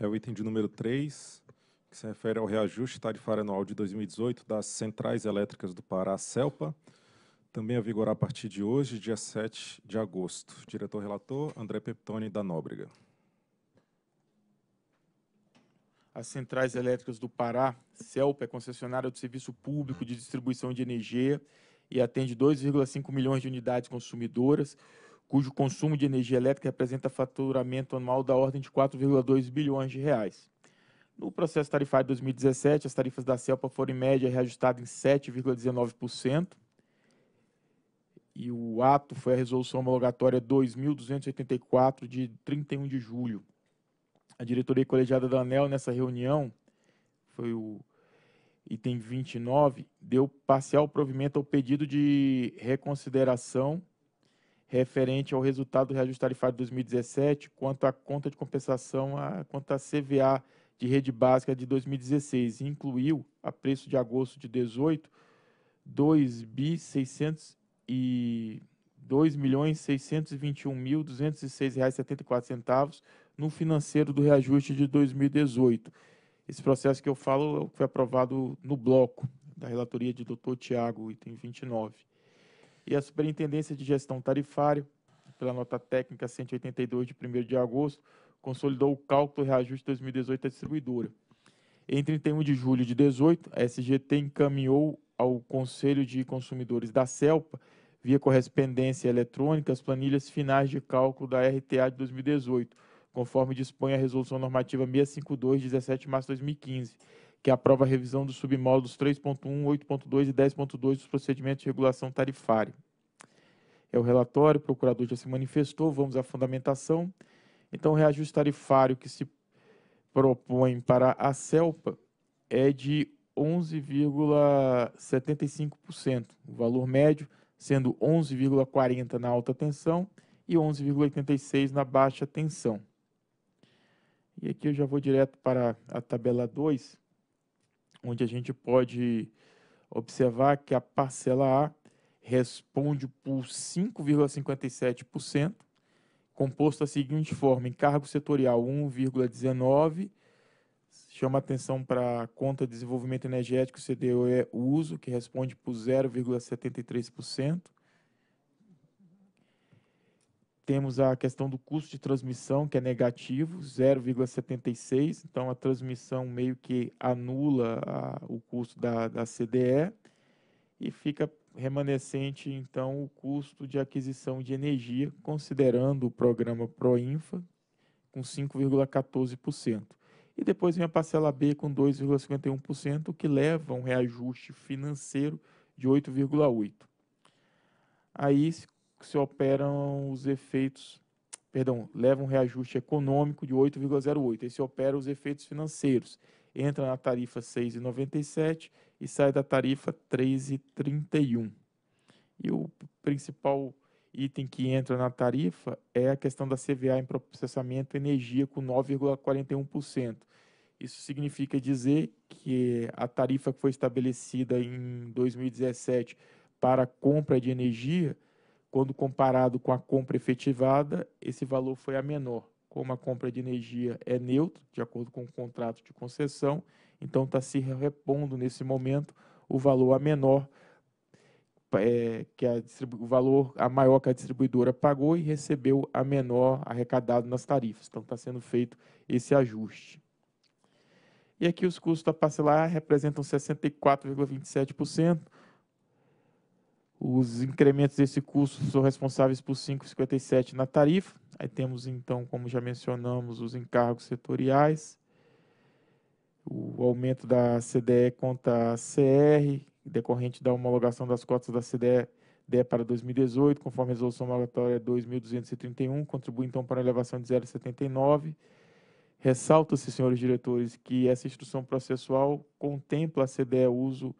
é o item de número 3, que se refere ao reajuste tarifário anual de 2018 das centrais elétricas do Pará, CELPA, também a vigorar a partir de hoje, dia 7 de agosto. Diretor-relator, André Peptoni, da Nóbrega. As centrais elétricas do Pará, CELPA, é concessionária do Serviço Público de Distribuição de Energia e atende 2,5 milhões de unidades consumidoras, cujo consumo de energia elétrica representa faturamento anual da ordem de 4,2 bilhões de reais. No processo tarifário de 2017, as tarifas da CELPA foram em média reajustadas em 7,19%. E o ato foi a resolução homologatória 2284 de 31 de julho. A diretoria colegiada da ANEL nessa reunião foi o item 29, deu parcial provimento ao pedido de reconsideração referente ao resultado do reajuste tarifário de 2017 quanto à conta de compensação a, quanto à CVA de rede básica de 2016 e incluiu, a preço de agosto de 18, 2 bi 600 e milhões 621.206 reais 74 centavos no financeiro do reajuste de 2018. Esse processo que eu falo foi aprovado no bloco da relatoria de Dr. Tiago, item 29 e a Superintendência de Gestão Tarifária, pela nota técnica 182 de 1 de agosto, consolidou o cálculo reajuste 2018 da distribuidora. Em 31 de julho de 18, a SGT encaminhou ao Conselho de Consumidores da CELPA, via correspondência eletrônica, as planilhas finais de cálculo da RTA de 2018, conforme dispõe a Resolução Normativa 652, de 17 de março de 2015 que aprova a revisão dos submódulos 3.1, 8.2 e 10.2 dos procedimentos de regulação tarifária. É o relatório, o procurador já se manifestou, vamos à fundamentação. Então, o reajuste tarifário que se propõe para a CELPA é de 11,75%, o valor médio sendo 11,40 na alta tensão e 11,86 na baixa tensão. E aqui eu já vou direto para a tabela 2, onde a gente pode observar que a parcela A responde por 5,57%, composto da seguinte forma: encargo setorial 1,19%, chama atenção para a conta de desenvolvimento energético CDE uso, que responde por 0,73% temos a questão do custo de transmissão, que é negativo, 0,76. Então, a transmissão meio que anula a, o custo da, da CDE e fica remanescente, então, o custo de aquisição de energia, considerando o programa Proinfa, com 5,14%. E depois vem a parcela B com 2,51%, o que leva a um reajuste financeiro de 8,8%. Aí, se operam os efeitos, perdão, leva um reajuste econômico de 8,08. Esse opera os efeitos financeiros. Entra na tarifa 6,97 e sai da tarifa 3,31. E o principal item que entra na tarifa é a questão da CVA em processamento energia com 9,41%. Isso significa dizer que a tarifa que foi estabelecida em 2017 para compra de energia quando comparado com a compra efetivada, esse valor foi a menor. Como a compra de energia é neutra, de acordo com o contrato de concessão, então está se repondo nesse momento o valor a menor é, que a o valor a maior que a distribuidora pagou e recebeu a menor arrecadado nas tarifas. Então está sendo feito esse ajuste. E aqui os custos a parcelar representam 64,27%. Os incrementos desse custo são responsáveis por 5,57 na tarifa. Aí temos então, como já mencionamos, os encargos setoriais, o aumento da CDE contra a CR, decorrente da homologação das cotas da CDE DE para 2018, conforme a resolução homologatória 2231, contribui então para a elevação de 0,79. Ressalta-se, senhores diretores, que essa instrução processual contempla a CDE uso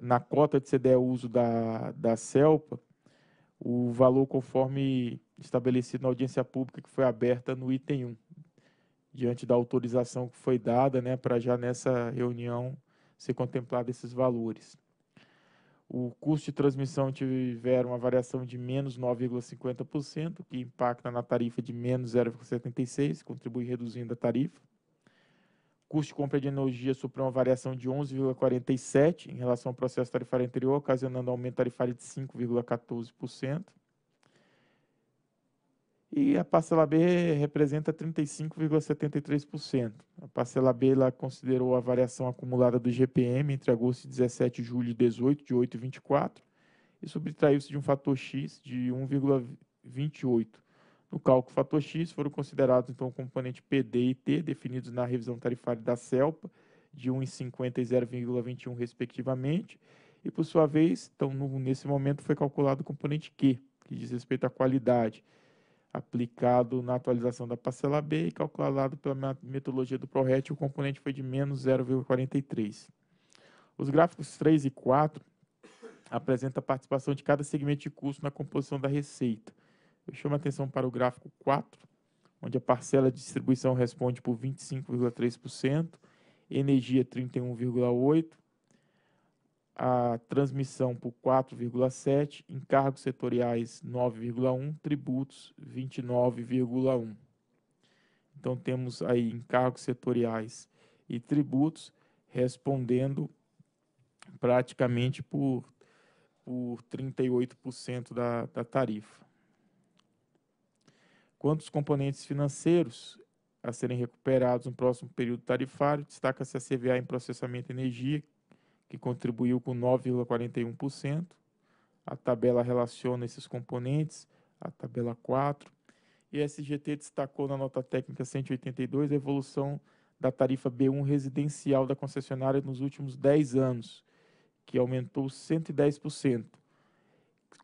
na cota de CDE uso da, da CELPA, o valor conforme estabelecido na audiência pública que foi aberta no item 1, diante da autorização que foi dada né, para já nessa reunião ser contemplado esses valores. O custo de transmissão tiver uma variação de menos 9,50%, que impacta na tarifa de menos 0,76%, contribui reduzindo a tarifa custo de compra de energia sofreu uma variação de 11,47% em relação ao processo tarifário anterior, ocasionando um aumento tarifário de 5,14%. E a parcela B representa 35,73%. A parcela B ela considerou a variação acumulada do GPM entre agosto de 17 e julho de 18 de 8,24 e subtraiu-se de um fator X de 1,28 no cálculo fator X foram considerados então o componente PD e T definidos na revisão tarifária da CELPA de 1,50 e 0,21 respectivamente, e por sua vez, então no, nesse momento foi calculado o componente Q, que diz respeito à qualidade, aplicado na atualização da parcela B e calculado pela metodologia do ProRet, o componente foi de menos 0,43. Os gráficos 3 e 4 apresentam a participação de cada segmento de custo na composição da receita. Eu chamo a atenção para o gráfico 4, onde a parcela de distribuição responde por 25,3%, energia 31,8%, a transmissão por 4,7%, encargos setoriais 9,1%, tributos 29,1%. Então temos aí encargos setoriais e tributos respondendo praticamente por, por 38% da, da tarifa. Quanto aos componentes financeiros a serem recuperados no próximo período tarifário, destaca-se a CVA em processamento de energia, que contribuiu com 9,41%. A tabela relaciona esses componentes, a tabela 4. E a SGT destacou na nota técnica 182 a evolução da tarifa B1 residencial da concessionária nos últimos 10 anos, que aumentou 110%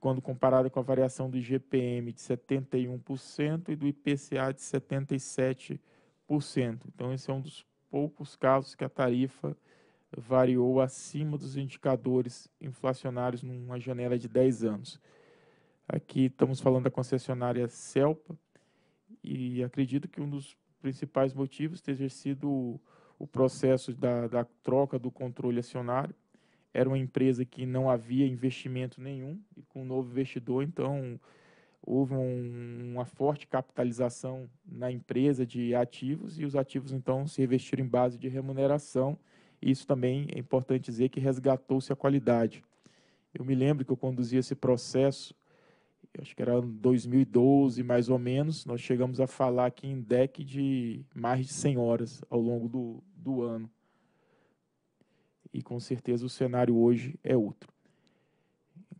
quando comparada com a variação do IGPM de 71% e do IPCA de 77%. Então, esse é um dos poucos casos que a tarifa variou acima dos indicadores inflacionários numa janela de 10 anos. Aqui estamos falando da concessionária Celpa e acredito que um dos principais motivos tenha sido o processo da, da troca do controle acionário, era uma empresa que não havia investimento nenhum e com um novo investidor, então houve um, uma forte capitalização na empresa de ativos e os ativos então se revestiram em base de remuneração. Isso também é importante dizer que resgatou-se a qualidade. Eu me lembro que eu conduzi esse processo, acho que era 2012 mais ou menos, nós chegamos a falar aqui em DEC de mais de 100 horas ao longo do, do ano e com certeza o cenário hoje é outro.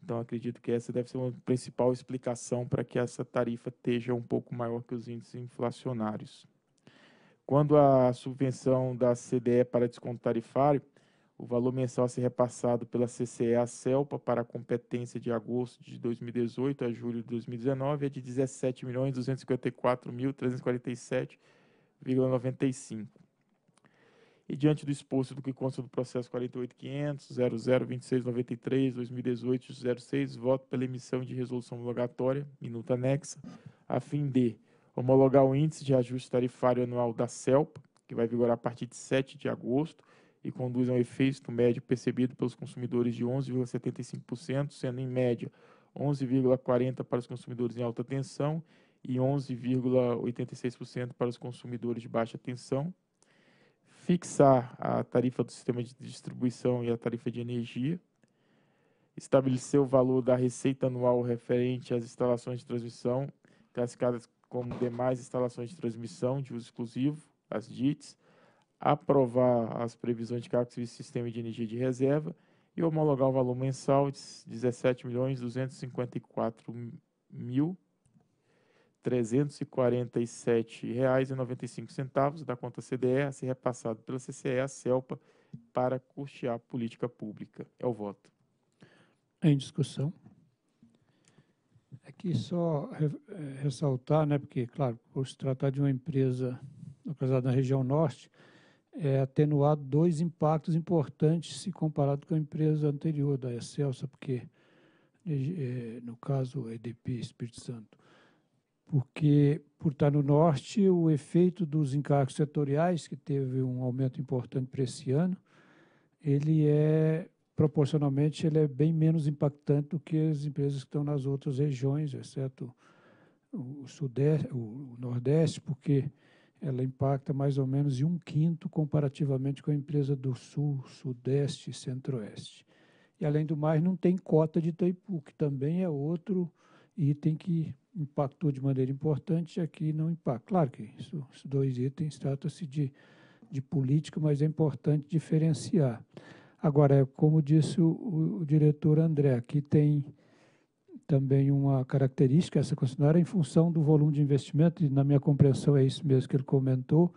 Então, acredito que essa deve ser uma principal explicação para que essa tarifa esteja um pouco maior que os índices inflacionários. Quando a subvenção da CDE para desconto tarifário, o valor mensal a ser repassado pela CCE à CELPA para a competência de agosto de 2018 a julho de 2019 é de R$ 17.254.347,95 e diante do exposto do que consta do processo 48.500.002693.2018.06, 06 voto pela emissão de resolução homologatória, minuta anexa, a fim de homologar o índice de ajuste tarifário anual da CELPA, que vai vigorar a partir de 7 de agosto e conduz a um efeito médio percebido pelos consumidores de 11,75%, sendo em média 11,40% para os consumidores em alta tensão e 11,86% para os consumidores de baixa tensão, fixar a tarifa do sistema de distribuição e a tarifa de energia, estabelecer o valor da receita anual referente às instalações de transmissão, classificadas como demais instalações de transmissão de uso exclusivo, as DITs, aprovar as previsões de cálculo do sistema de energia de reserva e homologar o valor mensal de R$ 17.254.000 R$ 347,95 da conta CDE a ser repassado pela CCE à CELPA para custear política pública. É o voto. Em discussão. Aqui só é, ressaltar, né, porque, claro, por se tratar de uma empresa localizada na região norte, é atenuado dois impactos importantes se comparado com a empresa anterior, da Excelsa, porque, é, no caso, a EDP Espírito Santo, porque, por estar no norte, o efeito dos encargos setoriais, que teve um aumento importante para esse ano, ele é, proporcionalmente, ele é bem menos impactante do que as empresas que estão nas outras regiões, exceto o, sudeste, o nordeste, porque ela impacta mais ou menos em um quinto comparativamente com a empresa do sul, sudeste e centro-oeste. E, além do mais, não tem cota de Itaipu, que também é outro item que impactou de maneira importante e aqui não impacta. Claro que isso, esses dois itens tratam-se de, de política, mas é importante diferenciar. Agora, é como disse o, o diretor André, aqui tem também uma característica essa ser considerada em função do volume de investimento, e na minha compreensão é isso mesmo que ele comentou,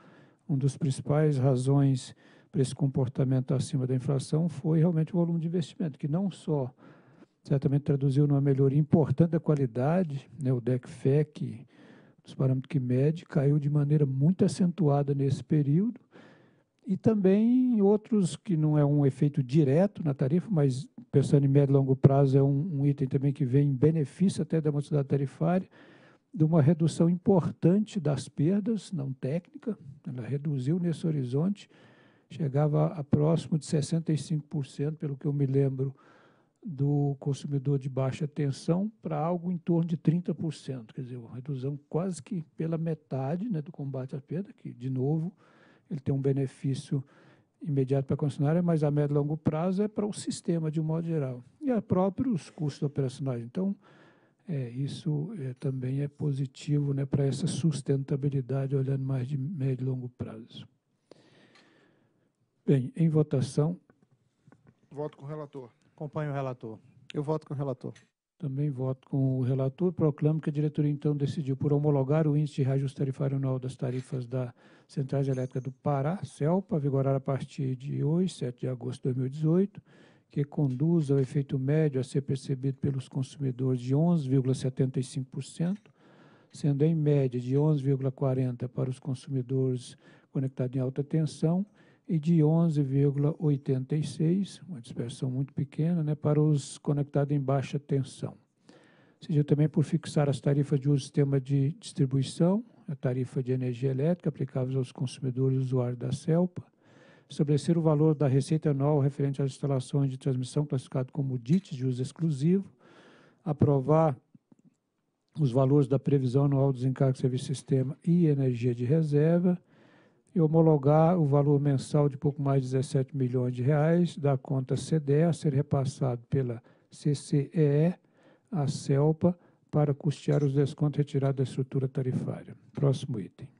um dos principais razões para esse comportamento acima da inflação foi realmente o volume de investimento, que não só certamente traduziu numa melhoria importante da qualidade, né, o DECFEC, os parâmetros que mede, caiu de maneira muito acentuada nesse período, e também outros que não é um efeito direto na tarifa, mas pensando em médio e longo prazo, é um, um item também que vem em benefício até da modicidade tarifária, de uma redução importante das perdas, não técnica, ela reduziu nesse horizonte, chegava a próximo de 65%, pelo que eu me lembro, do consumidor de baixa tensão para algo em torno de 30%, quer dizer, uma redução quase que pela metade né, do combate à perda, que, de novo, ele tem um benefício imediato para a concessionária, mas a médio e longo prazo é para o sistema, de um modo geral. E a próprios custos operacionais. Então, é, isso é, também é positivo né, para essa sustentabilidade, olhando mais de médio e longo prazo. Bem, em votação. Voto com o relator. Acompanho o relator. Eu voto com o relator. Também voto com o relator. Proclamo que a diretoria, então, decidiu por homologar o índice de reajuste tarifário anual das tarifas da Centrais Elétrica do Pará, CELPA, vigorar a partir de hoje, 7 de agosto de 2018, que conduz ao efeito médio a ser percebido pelos consumidores de 11,75%, sendo em média de 11,40% para os consumidores conectados em alta tensão e de 11,86, uma dispersão muito pequena, né, para os conectados em baixa tensão. Seja também por fixar as tarifas de uso do sistema de distribuição, a tarifa de energia elétrica aplicáveis aos consumidores e usuários da CELPA, estabelecer o valor da receita anual referente às instalações de transmissão classificado como DIT de uso exclusivo, aprovar os valores da previsão anual dos encargos de serviço sistema e energia de reserva, e homologar o valor mensal de pouco mais de 17 milhões de reais da conta CDE a ser repassado pela CCEE à CELPA para custear os descontos retirados da estrutura tarifária. Próximo item.